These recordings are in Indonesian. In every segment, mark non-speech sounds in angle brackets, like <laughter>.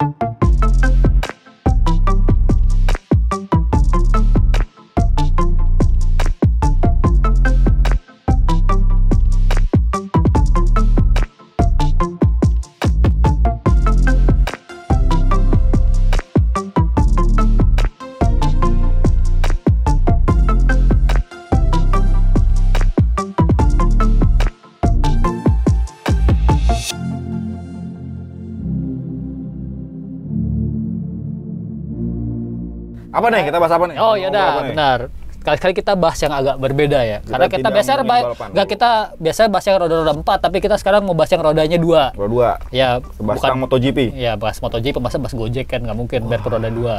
you Apa nih? Kita bahas apa nih? Oh, ya udah, benar. Kali-kali kita bahas yang agak berbeda ya. Kita Karena kita biasanya baik nggak kita biasanya bahas yang roda-roda empat, tapi kita sekarang mau bahas yang rodanya dua. Roda dua. Ya, bahas bukan MotoGP. Ya, bahas MotoGP, masa bahas Gojek kan nggak mungkin Wah. biar roda dua.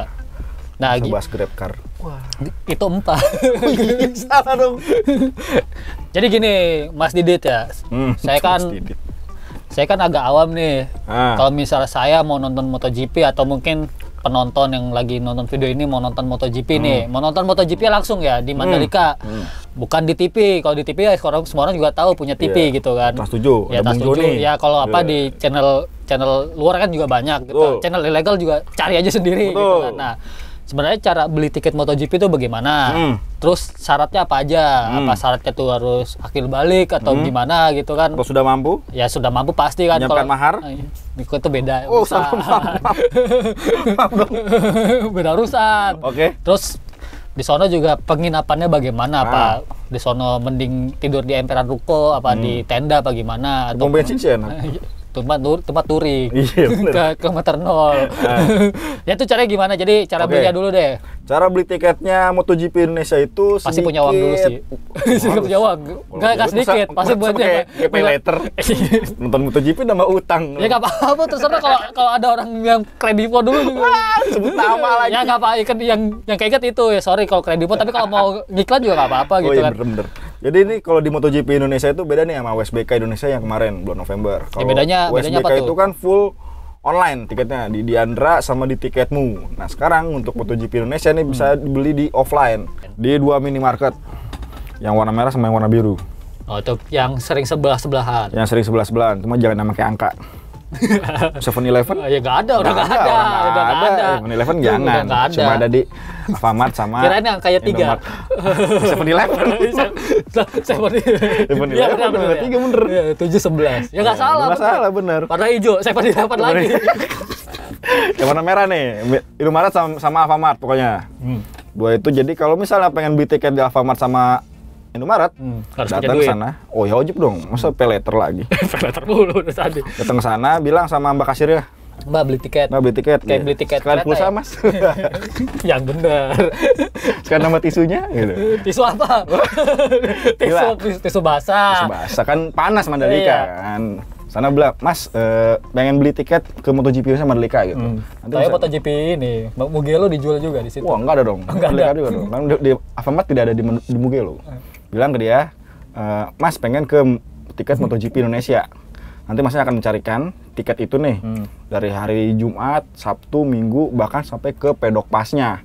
Nah, gitu. bahas Grab Car. Wah. Itu empat. <laughs> salah dong. <laughs> Jadi gini, Mas Didit ya. Hmm, saya kan Saya kan agak awam nih. Ah. Kalau misalnya saya mau nonton MotoGP atau mungkin penonton yang lagi nonton video ini mau nonton MotoGP hmm. nih, mau nonton MotoGP langsung ya di hmm. Mandalika, hmm. Hmm. bukan di TV. Kalau di TV ya orang semua orang juga tahu punya TV yeah. gitu kan. Tas tujuh, ya tas tujuh. Ya kalau yeah. apa iya. di channel channel luar kan juga banyak. Gitu. Channel ilegal juga cari aja sendiri gitu kan. Nah sebenarnya cara beli tiket MotoGP itu bagaimana? Hmm. Terus syaratnya apa aja? Hmm. Apa syaratnya tuh harus akil balik atau hmm. gimana gitu kan? Kalau sudah mampu? Ya sudah mampu pasti kan. Menyiapkan kalau mahar? Niko ah, iya. itu beda. Oh, sama <laughs> Beda urusan. Oke. Okay. Terus di sono juga penginapannya bagaimana ah. apa? Di sono mending tidur di emperan ruko apa hmm. di tenda apa gimana? Atau bensin sih enak. <laughs> Iya tempat tur tempat touring <laughs> iya, ke meter nol nah. <laughs> ya itu caranya gimana jadi cara okay. belinya dulu deh cara beli tiketnya MotoGP Indonesia itu sedikit... punya uang dulu sih <laughs> sedikit punya uang nggak kasih sedikit pasti buat dia pay letter nonton MotoGP nama utang ya nggak apa-apa terserah kalau kalau ada orang yang kredivo dulu juga. sebut nama ya, lagi ya nggak apa-apa yang yang keinget itu ya sorry kalau kredivo tapi kalau mau ngiklan juga nggak apa-apa oh, gitu oh, iya, kan bener -bener jadi ini kalau di MotoGP Indonesia itu beda nih sama WSBK Indonesia yang kemarin bulan November. Kalau ya bedanya, WSBK bedanya apa itu kan full online tiketnya di Diandra sama di tiketmu. Nah sekarang untuk MotoGP Indonesia ini bisa hmm. dibeli di offline di dua minimarket yang warna merah sama yang warna biru. Oh itu yang sering sebelah sebelahan. Yang sering sebelah sebelahan, cuma jangan nama kayak angka. <laughs> Seven Eleven? Oh, ya nggak ada, udah nggak ada, udah nggak ada. Seven Eleven jangan, cuma ada di Alfamart sama Kirain yang kayak tiga. <laughs> Seven Eleven. Iya, Seven Eleven. benar Tiga bener. Iya, tujuh sebelas. Ya nggak iya, salah. Nggak salah bener. Warna hijau. Seven Eleven lagi. <laughs> Yang warna merah nih. Indomaret sama, sama Alfamart pokoknya. Hmm. Dua itu jadi kalau misalnya pengen beli tiket di Alfamart sama Indomaret hmm, datang ke sana. Oh ya wajib dong, masa peleter lagi. <laughs> peleter mulu tadi. Datang ke sana bilang sama Mbak Kasir ya. Mbak beli tiket. Mbak beli tiket. Kayak iya. beli tiket. Sekalian pulsa ya? mas. <laughs> yang benar <laughs> sekarang nama tisunya gitu. Tisu apa? <laughs> tisu, tisu, tisu basah. Tisu basah kan panas Mandalika iya. kan. Sana bilang, Mas, uh, pengen beli tiket ke MotoGP sama Mandalika gitu. Hmm. Nanti Tapi MotoGP ini, Mugello dijual juga di situ. Wah, enggak ada dong. Oh, enggak Mandalika ada. juga dong. Kan di, di Alfamart tidak ada di, di Mugello. Hmm. Bilang ke dia, uh, Mas pengen ke tiket hmm. MotoGP Indonesia nanti masnya akan mencarikan tiket itu nih hmm. dari hari Jumat, Sabtu, Minggu bahkan sampai ke pedok pasnya.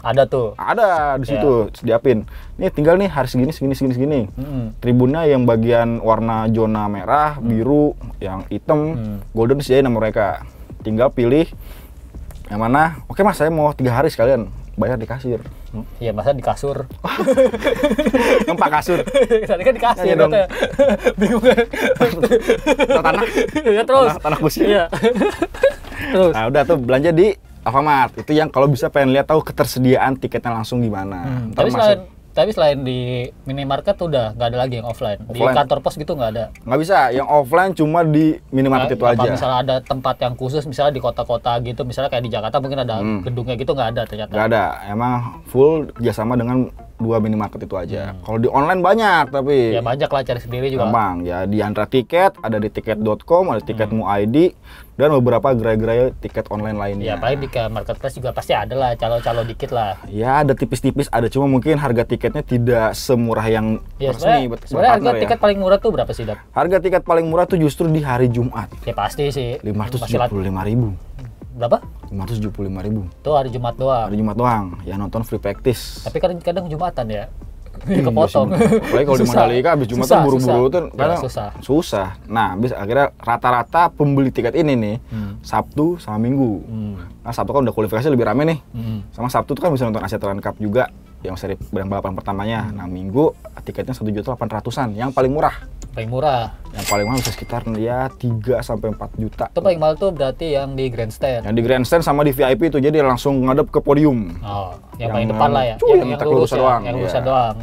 Ada tuh. Ada di situ yeah. sediapin. Nih tinggal nih hari segini segini segini segini. Hmm. Tribunnya yang bagian warna zona merah, hmm. biru, yang hitam, hmm. golden sih nama mereka. Tinggal pilih yang mana. Oke Mas, saya mau tiga hari sekalian. Bayar di kasir. Iya, masa di kasur. Numpak <laughs> kasur. Tadi kan di kasur ya, dong. Bingung kan? tanah. Iya, terus. Tanah, tanah Iya. terus. Nah, udah tuh belanja di Alfamart. Itu yang kalau bisa pengen lihat tahu ketersediaan tiketnya langsung gimana. Hmm. Tapi selain tapi selain di minimarket udah nggak ada lagi yang offline. offline. Di kantor pos gitu nggak ada. Nggak bisa. Yang offline cuma di minimarket nah, itu apa, aja. Misalnya ada tempat yang khusus, misalnya di kota-kota gitu, misalnya kayak di Jakarta mungkin ada hmm. gedungnya gitu nggak ada ternyata. Nggak ada. Emang full kerjasama dengan dua minimarket itu aja. Hmm. Kalau di online banyak tapi ya banyak lah cari sendiri juga. Gampang ya di antara tiket ada di tiket.com, ada tiketmu hmm. ID dan beberapa gerai-gerai tiket online lainnya. Ya paling di marketplace juga pasti ada lah calo-calo dikit lah. Ya ada tipis-tipis ada cuma mungkin harga tiketnya tidak semurah yang ya, resmi. Sebenarnya harga ya. tiket paling murah tuh berapa sih, Dap? Harga tiket paling murah tuh justru di hari Jumat. Ya pasti sih. Lima ratus ribu berapa? 575 ribu. Itu hari Jumat doang. Hari Jumat doang, ya nonton free practice. Tapi kadang kadang Jumatan ya. Hmm, <laughs> kepotong. Apalagi kalau di Mandalika jumat tuh buru-buru tuh karena ya, susah. susah. Nah, abis akhirnya rata-rata pembeli tiket ini nih hmm. Sabtu sama Minggu. Hmm. Nah, Sabtu kan udah kualifikasi lebih rame nih. Hmm. Sama Sabtu tuh kan bisa nonton Asia Talent Cup juga yang seri yang balapan pertamanya hmm. Nah minggu tiketnya satu juta delapan ratusan yang paling murah paling murah yang paling mahal bisa sekitar ya 3 sampai empat juta itu paling mahal tuh berarti yang di grandstand yang di grandstand sama di VIP itu jadi langsung ngadep ke podium oh, yang, yang paling depan lah ya cuy, yang, yang, yang lurus ya, doang yang iya. lurus ya doang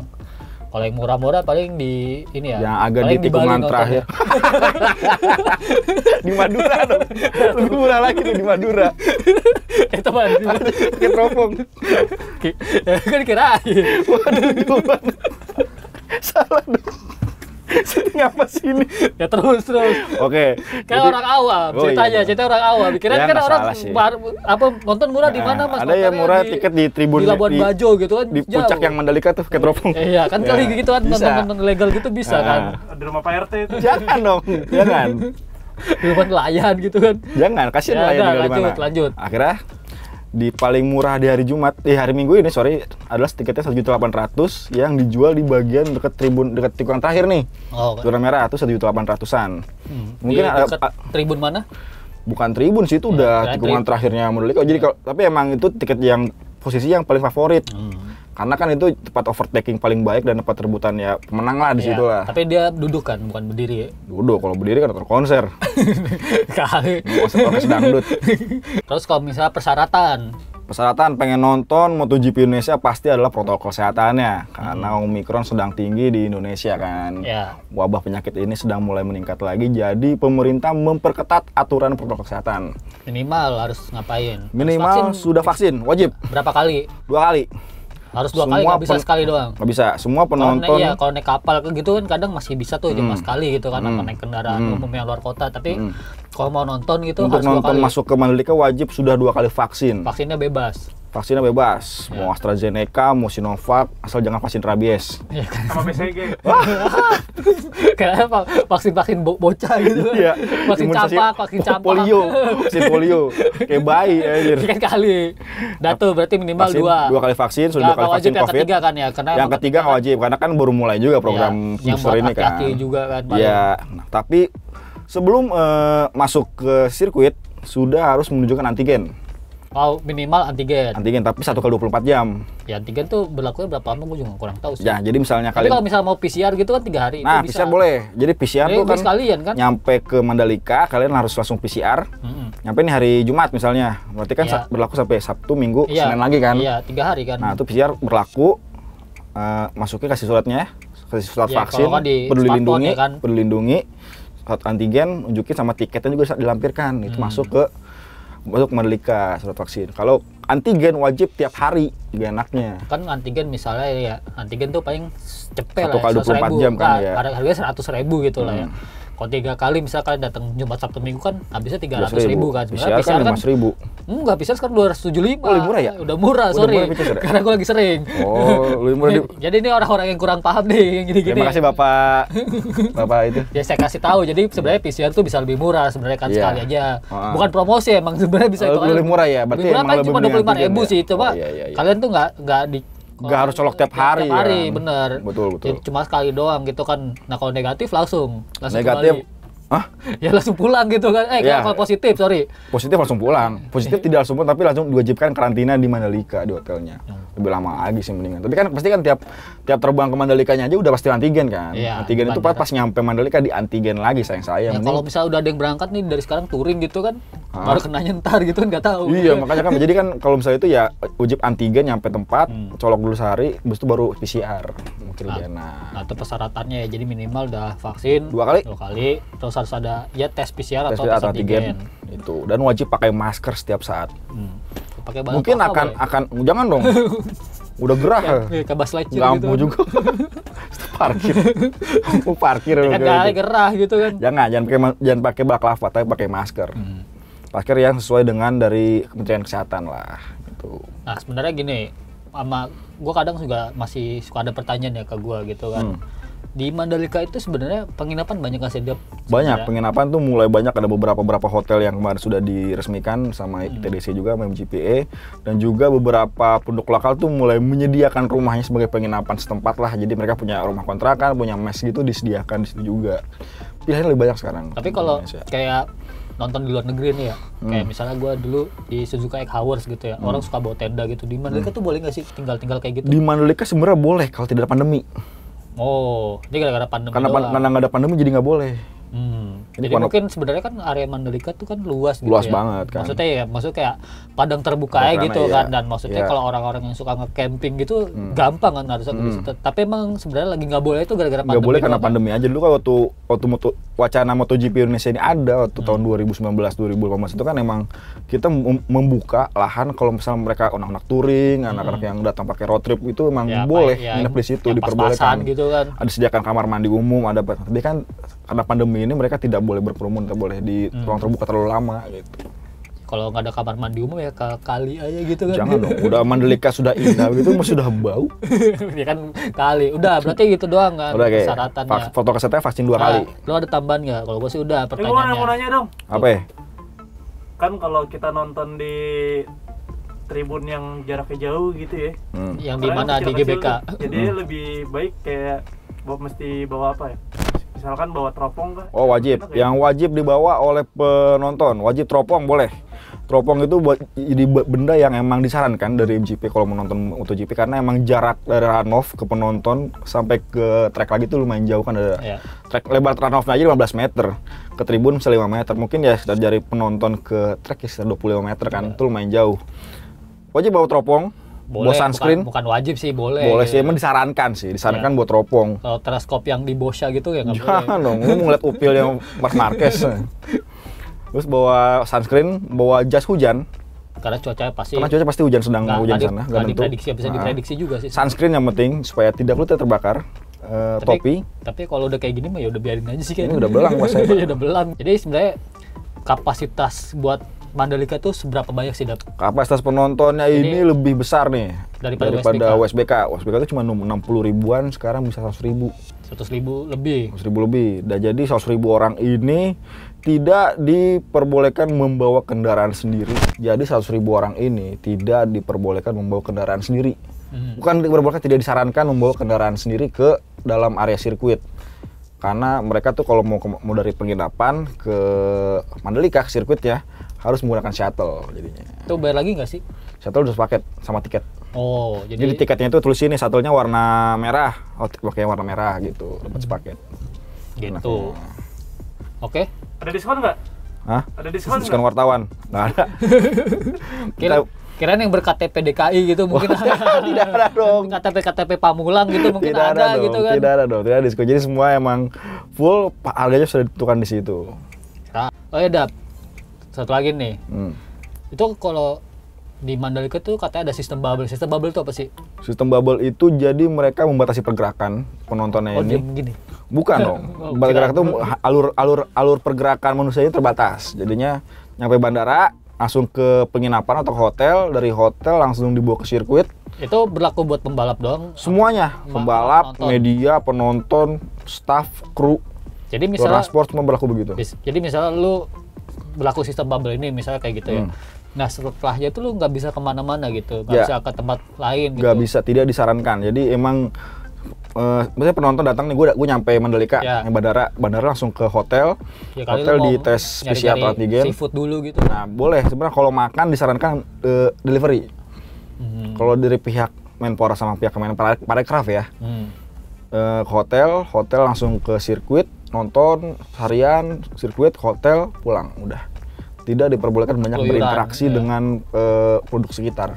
kalau yang murah-murah paling di ini ya. Yang agak di tikungan terakhir. <laughs> di Madura dong. Lebih murah lagi tuh di Madura. eh teman. Pakai teropong. <laughs> kan kira. Waduh, <laughs> salah dong. <laughs> setting apa sih ini? ya terus terus. Oke. Okay. Kayak orang awam oh, iya, ceritanya, iya. cerita orang awam. Kira ya, kan orang bar, apa nonton murah di ya, mana Mas? Ada yang murah di, tiket di Tribun di Labuan di, Bajo gitu kan. Di jauh. puncak yang Mandalika tuh ke teropong. Eh, iya, kan ya, kali ya, gitu kan nonton legal gitu bisa ya. kan. Di rumah Pak RT itu. Jangan dong, jangan. <laughs> Di rumah nelayan gitu kan. Jangan, kasihan nelayan di mana. Lanjut, lanjut. Akhirnya di paling murah di hari Jumat di hari Minggu ini sorry adalah tiketnya satu juta delapan ratus yang dijual di bagian dekat tribun dekat tikungan terakhir nih oh, okay. zona merah itu satu juta delapan ratusan hmm. mungkin di ada tribun mana bukan tribun sih itu hmm, udah tikungan terakhirnya menurut oh, jadi kalau tapi emang itu tiket yang posisi yang paling favorit hmm karena kan itu tempat overtaking paling baik dan tempat rebutan ya pemenang lah di iya, situ lah. Tapi dia duduk kan, bukan berdiri ya? Duduk, kalau berdiri kan terkonser. konser. <laughs> Kali. Konser dangdut. <laughs> Terus kalau misalnya persyaratan, persyaratan pengen nonton MotoGP Indonesia pasti adalah protokol kesehatannya karena hmm. Omikron sedang tinggi di Indonesia kan. Ya. Wabah penyakit ini sedang mulai meningkat lagi jadi pemerintah memperketat aturan protokol kesehatan. Minimal harus ngapain? Minimal vaksin. sudah vaksin, wajib. Berapa kali? Dua kali. Harus dua semua kali, nggak bisa sekali doang. Nggak bisa, semua penonton. Kalau iya, kalau naik kapal gitu kan kadang masih bisa tuh cuma hmm. sekali gitu kan, hmm. naik kendaraan hmm. umum yang luar kota. Tapi hmm. kalau mau nonton gitu Untuk harus nonton dua kali. masuk ke Mandalika wajib sudah dua kali vaksin. Vaksinnya bebas vaksinnya bebas mau ya. AstraZeneca mau Sinovac asal jangan vaksin rabies iya kan? sama BCG <laughs> kenapa vaksin vaksin bo bocah gitu iya. vaksin campak vaksin campak polio vaksin polio kayak bayi anjir kan kali datu berarti minimal vaksin, dua dua kali vaksin sudah ya, dua kali vaksin covid yang ketiga kan ya karena yang ketiga kan, wajib karena kan baru mulai juga iya, program ya, booster ini kan juga kan iya nah, tapi sebelum uh, masuk ke sirkuit sudah harus menunjukkan antigen Oh, minimal antigen. Antigen, tapi satu kali 24 jam. Ya, antigen tuh berlaku berapa lama gue juga kurang tahu sih. Ya, jadi misalnya kalian... kalau misalnya mau PCR gitu kan tiga hari. Nah, bisa. PCR boleh. Jadi PCR jadi, tuh kan, kalian, kan nyampe ke Mandalika, kalian harus langsung PCR. Mm -hmm. Nyampe nih hari Jumat misalnya. Berarti kan yeah. berlaku sampai Sabtu, Minggu, yeah. Senin lagi kan. Iya, yeah, tiga hari kan. Nah, itu PCR berlaku. Uh, masukin kasih suratnya kasih surat yeah, vaksin, kan peduli lindungi, ya kan? peduli lindungi, surat antigen, unjukin sama tiketnya juga bisa dilampirkan. Itu hmm. masuk ke untuk menelika surat vaksin. Kalau antigen wajib tiap hari gak enaknya. Kan antigen misalnya ya, antigen tuh paling cepet lah. Satu ya, kali puluh empat jam kan nah, ya. Harganya seratus ribu gitu hmm. lah ya. Hmm kalau tiga kali misalkan datang Jumat Sabtu Minggu kan habisnya tiga ratus ribu kan sebenarnya bisa kan kan ribu enggak bisa sekarang dua ratus tujuh lima oh, lebih murah ya udah murah udah sorry murah, karena gue lagi sering oh lebih murah di... <laughs> jadi ini orang-orang yang kurang paham nih yang gini gini terima kasih bapak bapak itu <laughs> ya saya kasih tahu jadi sebenarnya PCR tuh bisa lebih murah sebenarnya kan yeah. sekali aja uh-huh. bukan promosi emang sebenarnya bisa Oh, itu lebih murah ya berarti lebih murah kan cuma dua puluh lima ribu sih coba oh, iya, iya, iya. kalian tuh nggak nggak di nggak harus colok tiap hari tiap hari ya. bener betul betul cuma sekali doang gitu kan nah kalau negatif langsung, langsung negatif Hah? Ya langsung pulang gitu kan. Eh, ya, kalau positif, sorry. Positif langsung pulang. Positif tidak langsung pulang, tapi langsung diwajibkan karantina di Mandalika di hotelnya. Ya. Lebih lama lagi sih mendingan. Tapi kan pasti kan tiap tiap terbang ke Mandalikanya aja udah pasti antigen kan. Ya, antigen itu pas, pas nyampe Mandalika di antigen lagi sayang saya. Ya, kalau misalnya udah ada yang berangkat nih dari sekarang touring gitu kan, Hah? baru kena nyentar gitu kan nggak tahu. Iya, makanya kan jadi kan kalau misalnya itu ya wajib antigen nyampe tempat, hmm. colok dulu sehari, habis itu baru PCR. Crudena. Nah, itu nah, persyaratannya ya. Jadi minimal udah vaksin dua kali. Dua kali. Terus harus ada ya tes PCR tes atau tes antigen. Itu dan wajib pakai masker setiap saat. Hmm. Pakai Mungkin akan ya? akan jangan dong. <laughs> Udah gerah. Iya, ya, kayak bas lecet gitu. mau juga. <laughs> parkir. <laughs> mau parkir. Jangan kali gitu. gerah gitu kan. Jangan, ya jangan pakai jangan pakai baklava, tapi pakai masker. Hmm. Masker yang sesuai dengan dari Kementerian Kesehatan lah. Gitu. Nah, sebenarnya gini, sama gue kadang juga masih suka ada pertanyaan ya ke gue gitu kan. Hmm. Di Mandalika itu sebenarnya penginapan banyak nggak sih Banyak sebenernya. penginapan tuh mulai banyak ada beberapa beberapa hotel yang kemarin sudah diresmikan sama hmm. TDC juga sama MGPA dan juga beberapa penduduk lokal tuh mulai menyediakan rumahnya sebagai penginapan setempat lah. Jadi mereka punya rumah kontrakan, punya mes gitu disediakan di situ juga. Pilihannya lebih banyak sekarang. Tapi kalau kayak nonton di luar negeri nih ya hmm. kayak misalnya gue dulu di Suzuka Egg Hours gitu ya hmm. orang suka bawa tenda gitu di Mandalika hmm. tuh boleh gak sih tinggal-tinggal kayak gitu di Mandalika sebenarnya boleh kalau tidak ada pandemi oh ini gara-gara pandemi karena pan- karena nggak ada pandemi jadi nggak boleh hmm. Ini Jadi mungkin sebenarnya kan area Mandalika tuh kan luas gitu Luas ya. banget kan. Maksudnya ya, maksudnya kayak padang terbuka ya gitu kan. iya. kan. Dan maksudnya iya. kalau orang-orang yang suka nge-camping gitu hmm. gampang kan harusnya hmm. situ. Tapi emang sebenarnya lagi nggak boleh itu gara-gara pandemi. Nggak boleh karena kan? pandemi aja. Dulu kan waktu, waktu moto, wacana MotoGP Indonesia ini ada waktu hmm. tahun 2019 2018 itu kan emang kita membuka lahan kalau misalnya mereka anak-anak touring, anak hmm. anak-anak yang datang pakai road trip itu emang ya, boleh ya, nginep ya. di situ ya, diperbolehkan. Gitu kan. Ada sediakan kamar mandi umum, ada tapi kan karena pandemi ini mereka tidak boleh berkerumun tidak boleh di hmm. ruang terbuka terlalu lama gitu kalau nggak ada kamar mandi umum ya ke kali aja gitu kan jangan dong udah mandelika sudah indah gitu masih sudah bau <laughs> ya kan kali udah berarti gitu doang kan udah, persyaratannya vaks, foto kesetnya vaksin dua nah, kali lo ada tambahan nggak kalau gue sih udah pertanyaannya eh, mau nanya dong apa ya? kan kalau kita nonton di tribun yang jaraknya jauh gitu ya hmm. yang di mana di GBK jadi hmm. lebih baik kayak Bob mesti bawa apa ya misalkan bawa teropong kah? Oh wajib, ya? yang wajib dibawa oleh penonton, wajib teropong boleh. Teropong itu buat jadi benda yang emang disarankan dari MGP kalau menonton MotoGP karena emang jarak dari runoff ke penonton sampai ke track lagi itu lumayan jauh kan ada yeah. track lebar runoffnya aja 15 meter ke tribun bisa 5 meter mungkin ya dari penonton ke track ya sekitar 25 meter kan yeah. itu lumayan jauh wajib bawa teropong boleh, bawa sunscreen bukan, bukan wajib sih boleh boleh sih emang disarankan sih disarankan ya. buat teropong kalau teleskop yang di Bosya gitu ya nggak boleh jangan dong lu ngeliat upil yang Mark Marquez <laughs> terus bawa sunscreen bawa jas hujan karena cuaca pasti karena cuaca pasti hujan sedang gak, hujan di sana nggak diprediksi bisa nah, diprediksi juga sih sunscreen yang penting supaya tidak kulit terbakar uh, tapi, topi tapi kalau udah kayak gini mah ya udah biarin aja sih kayaknya udah belang pas saya <laughs> udah belang jadi sebenarnya kapasitas buat Mandalika itu seberapa banyak sih dap? Kapasitas penontonnya ini, ini lebih besar nih daripada, daripada WSBK. WSBK. WSBK itu cuma 60 ribuan, sekarang bisa 100 ribu. 100 ribu lebih. 100 ribu lebih. Dan nah, jadi 100 ribu orang ini tidak diperbolehkan membawa kendaraan sendiri. Jadi 100 ribu orang ini tidak diperbolehkan membawa kendaraan sendiri. Hmm. Bukan diperbolehkan tidak disarankan membawa kendaraan sendiri ke dalam area sirkuit karena mereka tuh kalau mau mau dari penginapan ke Mandalika ke sirkuit ya harus menggunakan shuttle jadinya. Itu bayar lagi nggak sih? Shuttle udah paket sama tiket. Oh, jadi, jadi tiketnya itu tulis ini satunya warna merah, oh, pakai warna merah gitu, dapat sepaket. Gitu. Nah, Oke. Okay. Ada diskon nggak? Hah? Ada diskon? Diskon wartawan. Nggak ada. <laughs> Kira Kirain yang berKTP DKI gitu mungkin ada. <laughs> tidak ada dong. KTP KTP Pamulang gitu mungkin tidak ada, ada gitu kan. Tidak ada dong, tidak ada diskon. Jadi semua emang full harganya sudah ditentukan di situ. Oh ya, Dap satu lagi nih hmm. itu kalau di Mandalika tuh katanya ada sistem bubble. Sistem bubble itu apa sih? Sistem bubble itu jadi mereka membatasi pergerakan penontonnya oh, ini. Gini. Bukan dong. <laughs> oh, pergerakan itu alur alur alur pergerakan manusia itu terbatas. Jadinya nyampe bandara langsung ke penginapan atau hotel, dari hotel langsung dibawa ke sirkuit. Itu berlaku buat pembalap dong? Semuanya, pembalap, penonton. media, penonton, staff, kru. Jadi misalnya sport memang berlaku begitu. Jadi misalnya lu berlaku sistem bubble ini misalnya kayak gitu ya. Hmm. Nah setelahnya itu lu nggak bisa kemana-mana gitu, nggak ya. bisa ke tempat lain. Gitu. bisa, tidak disarankan. Jadi emang uh, eh, misalnya penonton datang nih gue gue nyampe Mandalika ya. bandara bandara langsung ke hotel ya, hotel di tes PCR atau antigen seafood dulu gitu nah boleh sebenarnya kalau makan disarankan uh, delivery hmm. kalau dari pihak Menpora sama pihak Kemenparekraf ya hmm. uh, hotel hotel langsung ke sirkuit nonton harian sirkuit hotel pulang udah tidak diperbolehkan banyak iya. berinteraksi ya. dengan uh, eh, produk sekitar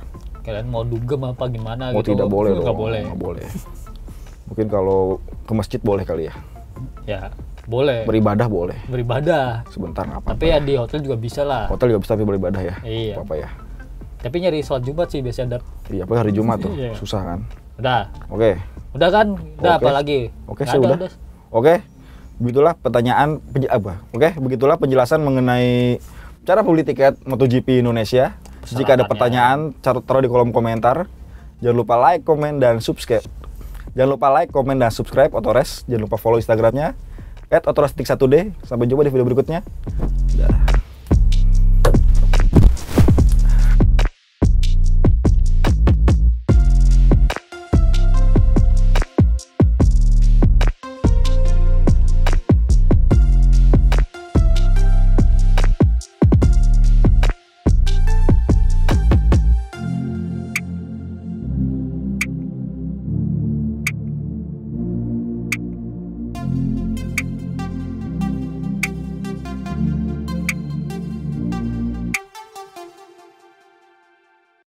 kalian mau dugem apa gimana oh, gitu tidak boleh dong boleh. boleh mungkin kalau ke masjid boleh kali ya ya boleh beribadah boleh beribadah sebentar apa tapi ya di hotel juga bisa lah hotel juga bisa tapi beribadah ya iya apa, -apa ya tapi nyari sholat jumat sih biasanya ada iya apa hari jumat tuh iya. susah kan udah oke okay. udah kan udah okay. apa lagi oke okay, sih udah, oke okay begitulah pertanyaan apa oke begitulah penjelasan mengenai cara beli tiket MotoGP Indonesia jika ada pertanyaan taruh di kolom komentar jangan lupa like komen dan subscribe jangan lupa like komen dan subscribe Otores jangan lupa follow instagramnya at otorestik 1d sampai jumpa di video berikutnya Dah.